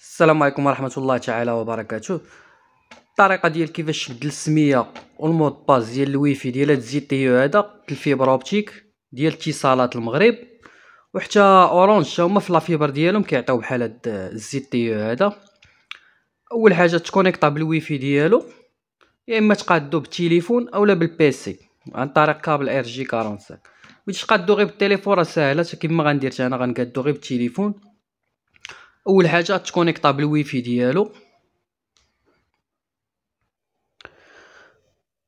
السلام عليكم ورحمه الله تعالى وبركاته الطريقه ديال كيفاش تبدل السميه والمود باس ديال الويفي ديال هاد تزيد تيو هذا الفيبر اوبتيك ديال اتصالات المغرب وحتى اورانج هما في لافيبر ديالهم كيعطيو بحال هاد الزيت تيو هذا اول حاجه تكونيكطا بالويفي ديالو يا اما تقادو بالتليفون اولا بالبيسي عن طريق كابل ار جي 45 باش تقادو غير بالتليفون راه ساهله كيما غندير انا غنقادو غير بالتليفون اول حاجه تكونيكطا بالواي فاي ديالو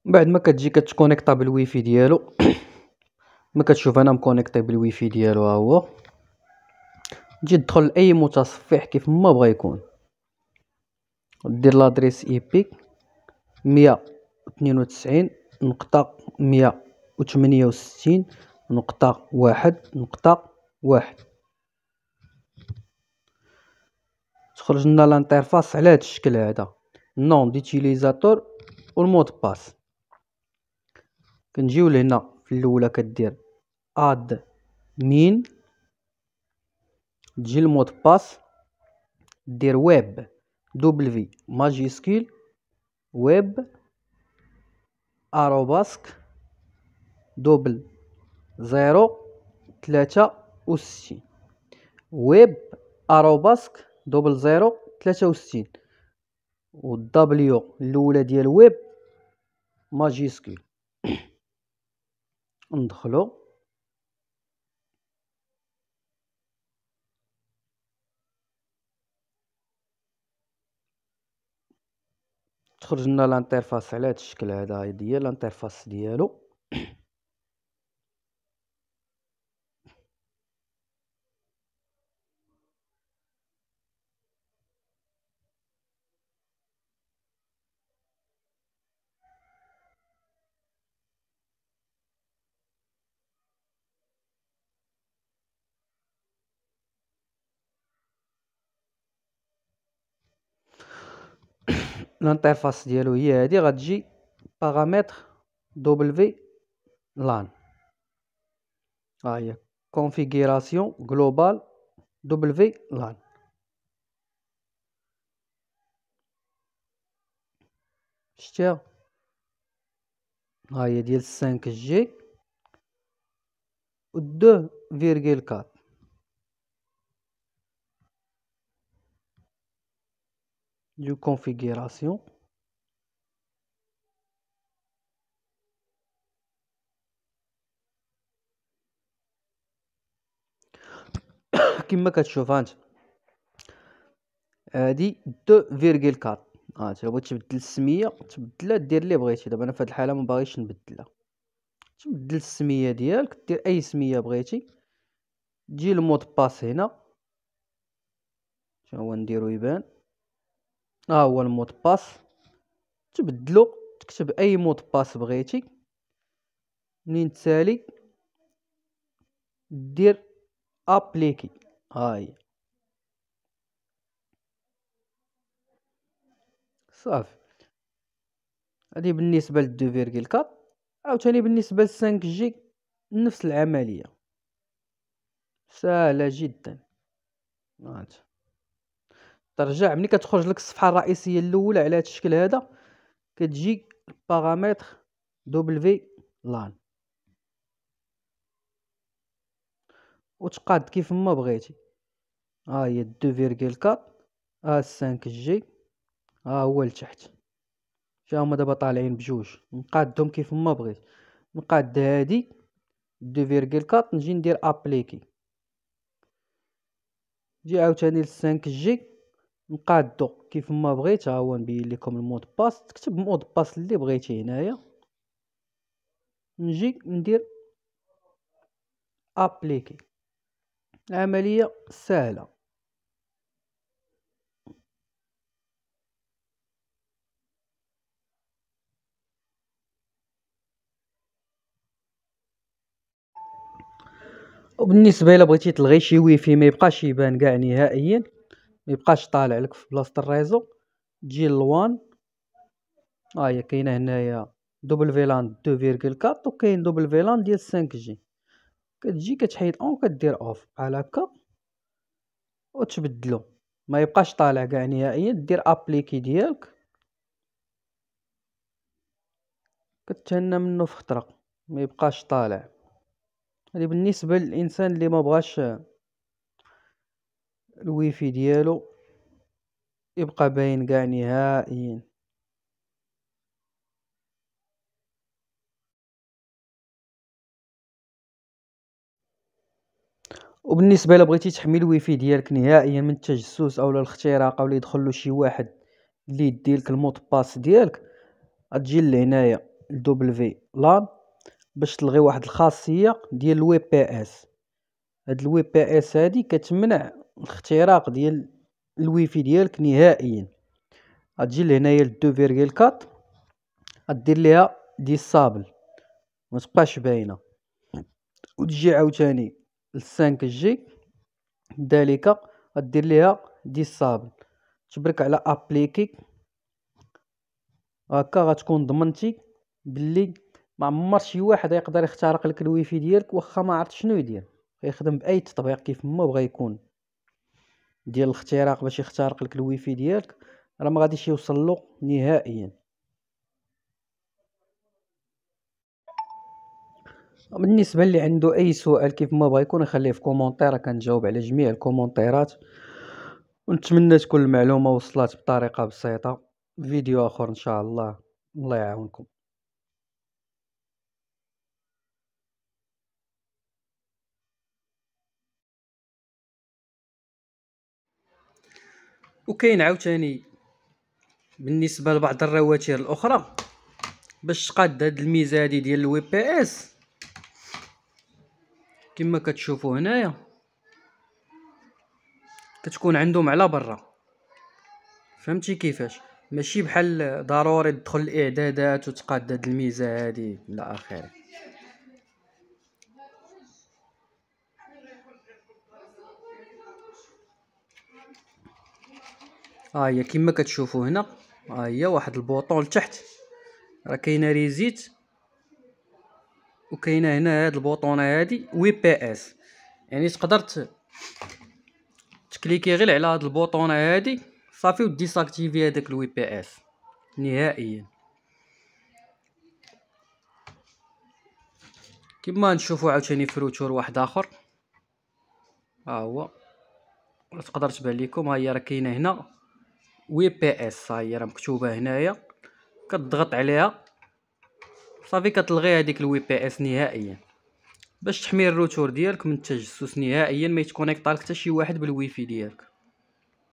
بعد ما كتجي كتكونيكطا بالواي فاي ديالو ما كتشوف انا مكونيكطي بالواي فاي ديالو ها هو تجي تدخل لاي متصفح كيف ما بغا يكون دير لادريس اي بي 192 نقطة 168 نقطة واحد نقطة واحد خرج لنا الانترفاس على هذا الشكل هذا نون ديتيليزاتور والمود باس كنجيو لهنا في الاولى كدير اد مين تجي المود باس دير ويب دوبل في ماجيسكيل ويب اروباسك دوبل زيرو ثلاثة وستين ويب اروباسك دوبل زيرو تلاتة وستين والدبليو الاولى ديال ويب ماجيسكيل ندخلو تخرج لنا الانترفاس على هذا الشكل هذا ديال الانترفاس ديالو l'interface dialo euh, ah, y paramètres paramètre WLAN. configuration globale WLAN. tiens 5G 2.4 لو كونفيغوراسيون كما كتشوف هانت هادي 2.4 اه انت بغيت تبدل السميه تبدلها دير اللي بغيتي دابا انا في هاد الحاله ما باغيش نبدلها تبدل السميه ديالك دير اي سميه بغيتي تجي المود باس هنا شنو هو نديرو يبان ها هو المود باس تبدلو تكتب اي مود باس بغيتي منين تسالي دير ابليكي هاهي صافي هذه بالنسبه للدو فيرغيل كات عاوتاني بالنسبه للسانك جي نفس العمليه سهله جدا هاهي ترجع ملي كتخرج لك الصفحه الرئيسيه الاولى على هذا الشكل هذا كتجي بارامتر البارامتر في لان وتقاد كيف ما بغيتي ها هي 2.4 ها 5 جي ها هو لتحت شا هما دابا طالعين بجوج نقادهم كيف ما بغيت نقاد هادي 2.4 نجي ندير ابليكي جي عاوتاني ل 5 جي نقادو كيف ما بغيت ها هو نبين لكم المود باس تكتب مود باس اللي بغيتي هنايا نجي ندير ابليكي عمليه سهله وبالنسبه الى بغيتي تلغي شي ويفي ما يبقاش يبان كاع نهائيا ميبقاش طالع لك في بلاصه الريزو تجي للوان ها هي كاينه هنايا دوبل فيلان 2.4 وكاين دوبل فيلان ديال 5 جي كتجي كتحيد اون كدير اوف بحال هكا وتبدلو ما يبقاش طالع كاع نهائيا دير ابليكي ديالك كتهنى منه في خطره ما يبقاش طالع هذه بالنسبه للانسان اللي ما بغاش الويفي ديالو يبقى باين كاع نهائيا وبالنسبه الى بغيتي تحمي الويفي ديالك نهائيا من التجسس اولا الاختراق اولا يدخل له شي واحد اللي يدي لك الموت باس ديالك غتجي لهنايا لدبل في لان باش تلغي واحد الخاصيه ديال الوي بي اس هاد الوي بي اس هادي كتمنع الاختراق ديال الويفي ديالك نهائيا غتجي لهنايا لدو فيرغيل غدير ليها ديسابل ما تبقاش باينه وتجي عاوتاني 5 جي ذلك غدير ليها ديسابل تبرك على ابليكي هكا غتكون ضمنتي بلي ما عمر شي واحد يقدر يخترق لك الويفي ديالك واخا ما عرفت شنو يدير غيخدم باي تطبيق كيف ما بغا يكون ديال الاختراق باش يخترق لك الويفي ديالك راه ما غاديش يوصل له نهائيا بالنسبه اللي عنده اي سؤال كيف ما بغى يكون يخليه في كومونتير كنجاوب على جميع الكومونتيرات ونتمنى تكون المعلومه وصلت بطريقه بسيطه فيديو اخر ان شاء الله الله يعاونكم وكاين عاوتاني بالنسبه لبعض الرواتير الاخرى باش تقاد هاد الميزه هادي ديال الوي بي اس كما كتشوفوا هنايا كتكون عندهم على برا فهمتي كيفاش ماشي بحال ضروري تدخل الاعدادات وتقاد هاد الميزه هادي الى اخره ها آه، هي كما كتشوفوا هنا ها آه، هي واحد البوطون لتحت راه كاينه ريزيت وكاينه هنا هاد البوطونه هادي وي بي اس يعني تقدر تكليكي غير على هاد البوطونه هادي صافي وديساكتيفي هذاك الوي بي اس نهائيا كما نشوفوا عاوتاني في روتور واحد اخر ها هو تقدر تبان لكم ها هي راه كاينه هنا وي بي اس ها هي راه مكتوبه هنايا كتضغط عليها صافي كتلغي هذيك الوي بي اس نهائيا باش تحمي الروتور ديالك من التجسس نهائيا ما يتكونيكطالك حتى شي واحد بالوي فاي ديالك